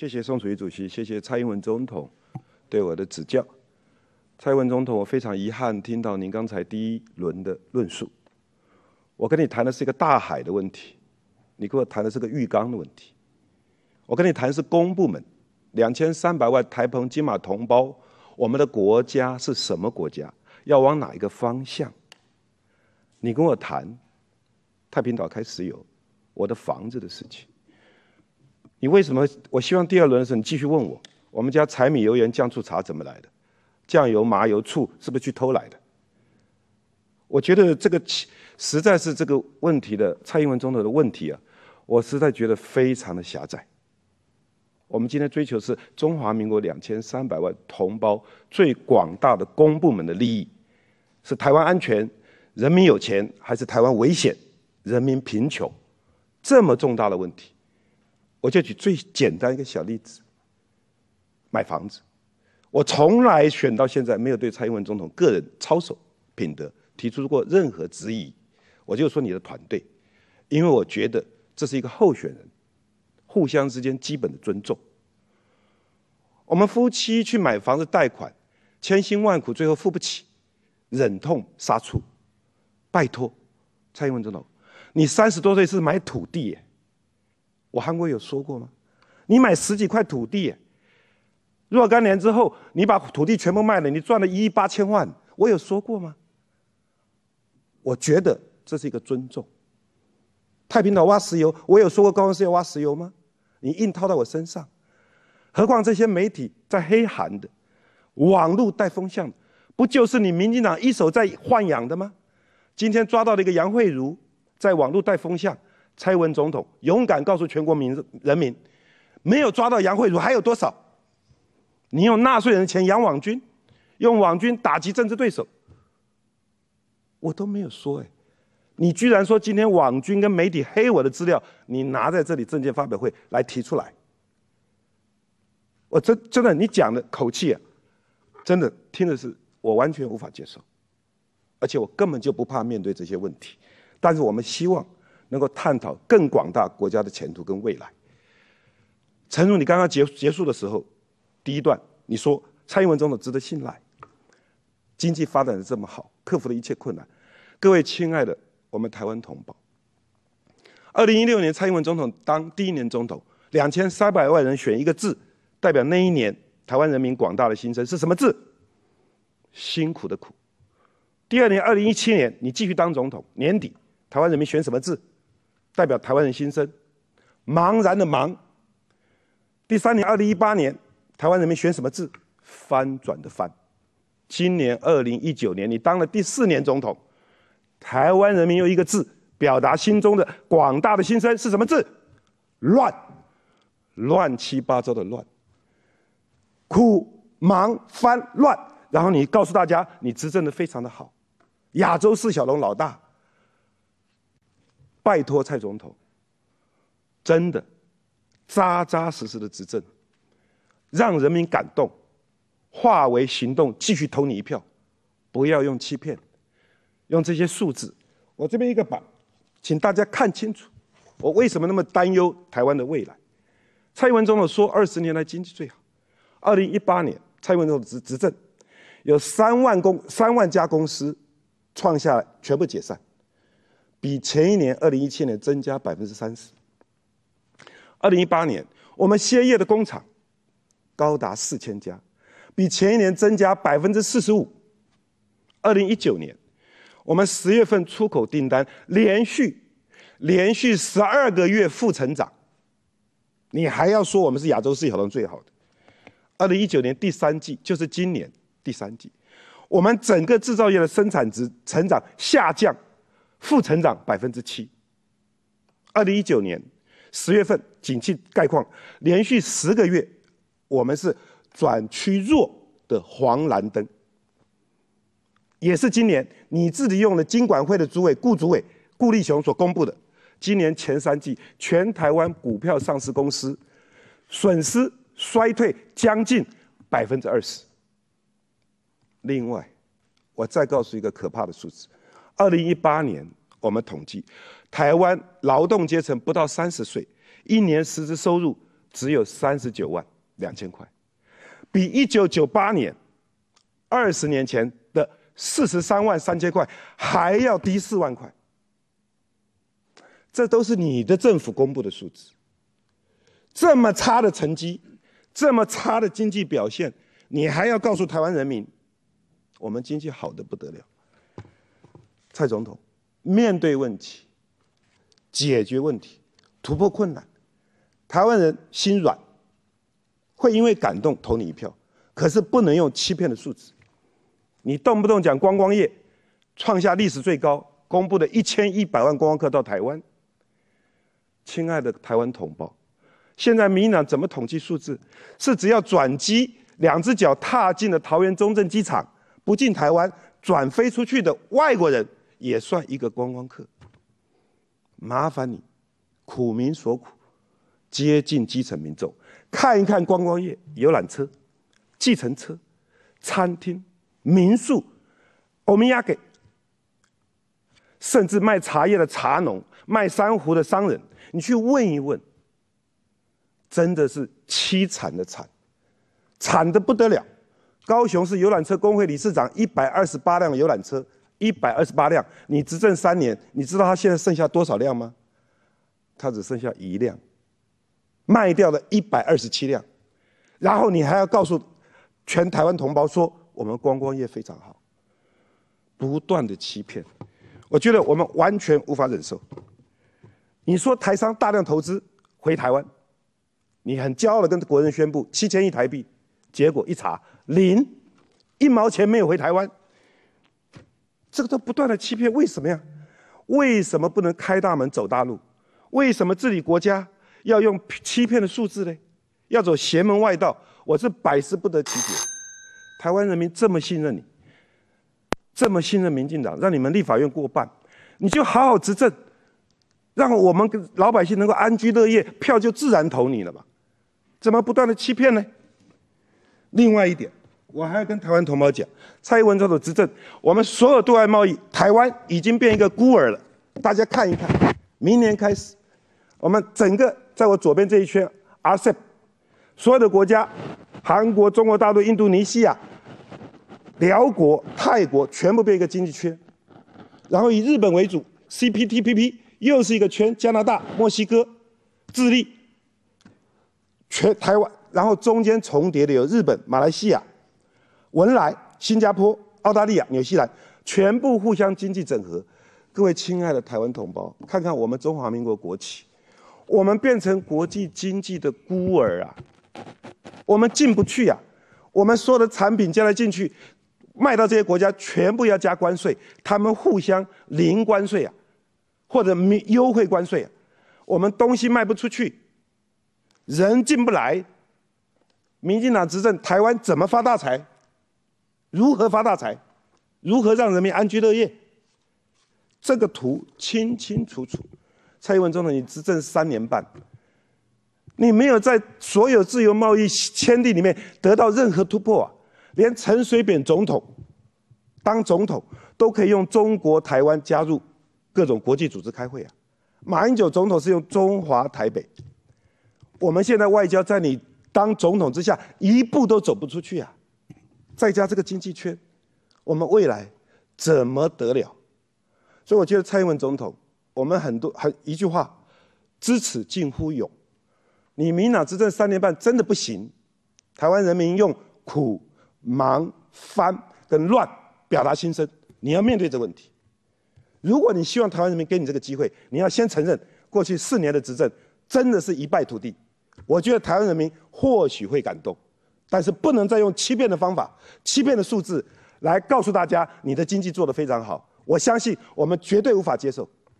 谢谢宋楚瑜主席，谢谢蔡英文总统对我的指教。蔡英文总统，我非常遗憾听到您刚才第一轮的论述。我跟你谈的是一个大海的问题，你跟我谈的是个浴缸的问题。我跟你谈是公部门，两千三百万台澎金马同胞，我们的国家是什么国家？要往哪一个方向？你跟我谈太平岛开石油，我的房子的事情。你为什么？我希望第二轮的时候你继续问我：我们家柴米油盐酱醋茶怎么来的？酱油、麻油、醋是不是去偷来的？我觉得这个实在是这个问题的蔡英文总统的问题啊，我实在觉得非常的狭窄。我们今天追求是中华民国两千三百万同胞最广大的公部门的利益，是台湾安全、人民有钱，还是台湾危险、人民贫穷？这么重大的问题。我就举最简单一个小例子，买房子，我从来选到现在没有对蔡英文总统个人操守、品德提出过任何质疑，我就说你的团队，因为我觉得这是一个候选人，互相之间基本的尊重。我们夫妻去买房子贷款，千辛万苦最后付不起，忍痛杀出，拜托，蔡英文总统，你三十多岁是买土地耶。我韩国有说过吗？你买十几块土地，若干年之后，你把土地全部卖了，你赚了一亿八千万，我有说过吗？我觉得这是一个尊重。太平岛挖石油，我有说过高雄是要挖石油吗？你硬套到我身上，何况这些媒体在黑韩的，网络带风向，不就是你民进党一手在豢养的吗？今天抓到了一个杨惠如，在网络带风向。蔡文总统勇敢告诉全国民人民，没有抓到杨惠如还有多少？你用纳税人的钱养网军，用网军打击政治对手，我都没有说哎，你居然说今天网军跟媒体黑我的资料，你拿在这里证件发表会来提出来，我真真的你讲的口气，啊，真的听的是我完全无法接受，而且我根本就不怕面对这些问题，但是我们希望。能够探讨更广大国家的前途跟未来。陈如，你刚刚结结束的时候，第一段你说蔡英文总统值得信赖，经济发展的这么好，克服了一切困难。各位亲爱的我们台湾同胞，二零一六年蔡英文总统当第一年总统，两千三百万人选一个字，代表那一年台湾人民广大的心声是什么字？辛苦的苦。第二年二零一七年你继续当总统，年底台湾人民选什么字？代表台湾人心声，茫然的茫。第三年，二零一八年，台湾人民选什么字？翻转的翻。今年二零一九年，你当了第四年总统，台湾人民用一个字表达心中的广大的心声是什么字？乱，乱七八糟的乱。苦、忙翻、乱，然后你告诉大家，你执政的非常的好，亚洲四小龙老大。拜托蔡总统，真的扎扎实实的执政，让人民感动，化为行动，继续投你一票，不要用欺骗，用这些数字。我这边一个板，请大家看清楚。我为什么那么担忧台湾的未来？蔡英文总统说，二十年来经济最好。二零一八年，蔡英文总统执执政，有三万公三万家公司，创下全部解散。比前一年，二零一七年增加百分之三十。二零一八年，我们歇业的工厂高达四千家，比前一年增加百分之四十五。二零一九年，我们十月份出口订单连续连续十二个月负成长。你还要说我们是亚洲四小龙最好的？二零一九年第三季，就是今年第三季，我们整个制造业的生产值成长下降。负成长百分之七。二零一九年十月份，景气概况连续十个月，我们是转趋弱的黄蓝灯。也是今年你自己用了金管会的主委顾主委顾立雄所公布的，今年前三季全台湾股票上市公司损失衰退将近百分之二十。另外，我再告诉一个可怕的数字。二零一八年，我们统计台湾劳动阶层不到三十岁，一年实际收入只有三十九万两千块，比一九九八年，二十年前的四十三万三千块还要低四万块。这都是你的政府公布的数字。这么差的成绩，这么差的经济表现，你还要告诉台湾人民，我们经济好的不得了。蔡总统，面对问题，解决问题，突破困难，台湾人心软，会因为感动投你一票，可是不能用欺骗的数字。你动不动讲观光业创下历史最高，公布的一千一百万观光客到台湾。亲爱的台湾同胞，现在民党怎么统计数字？是只要转机，两只脚踏进了桃园中正机场，不进台湾转飞出去的外国人。也算一个观光客，麻烦你，苦民所苦，接近基层民众，看一看观光业、游览车、计程车、餐厅、民宿，我们要给，甚至卖茶叶的茶农、卖珊瑚的商人，你去问一问，真的是凄惨的惨，惨的不得了。高雄市游览车工会理事长，一百二十八辆游览车。一百二十八辆，你执政三年，你知道他现在剩下多少辆吗？他只剩下一辆，卖掉了一百二十七辆，然后你还要告诉全台湾同胞说我们观光业非常好，不断的欺骗，我觉得我们完全无法忍受。你说台商大量投资回台湾，你很骄傲的跟国人宣布七千亿台币，结果一查零，一毛钱没有回台湾。这个都不断的欺骗，为什么呀？为什么不能开大门走大路？为什么治理国家要用欺骗的数字呢？要走邪门外道？我是百思不得其解。台湾人民这么信任你，这么信任民进党，让你们立法院过半，你就好好执政，让我们老百姓能够安居乐业，票就自然投你了吧？怎么不断的欺骗呢？另外一点。我还要跟台湾同胞讲，蔡英文总统执政，我们所有对外贸易，台湾已经变一个孤儿了。大家看一看，明年开始，我们整个在我左边这一圈阿塞，e p 所有的国家，韩国、中国大陆、印度尼西亚、辽国、泰国，全部变一个经济圈，然后以日本为主，CPTPP 又是一个圈，加拿大、墨西哥、智利，全台湾，然后中间重叠的有日本、马来西亚。文莱、新加坡、澳大利亚、纽西兰，全部互相经济整合。各位亲爱的台湾同胞，看看我们中华民国国旗，我们变成国际经济的孤儿啊！我们进不去呀，我们所有的产品将来进去，卖到这些国家全部要加关税，他们互相零关税啊，或者优优惠关税啊，我们东西卖不出去，人进不来。民进党执政，台湾怎么发大财？如何发大财？如何让人民安居乐业？这个图清清楚楚。蔡英文总统，你执政三年半，你没有在所有自由贸易签订里面得到任何突破，连陈水扁总统当总统都可以用“中国台湾”加入各种国际组织开会啊。马英九总统是用“中华台北”，我们现在外交在你当总统之下，一步都走不出去啊。再加这个经济圈，我们未来怎么得了？所以我觉得蔡英文总统，我们很多很一句话，知耻近乎勇。你民党执政三年半真的不行，台湾人民用苦、忙、翻跟乱表达心声，你要面对这问题。如果你希望台湾人民给你这个机会，你要先承认过去四年的执政真的是一败涂地。我觉得台湾人民或许会感动。但是不能再用欺骗的方法、欺骗的数字，来告诉大家你的经济做得非常好。我相信我们绝对无法接受。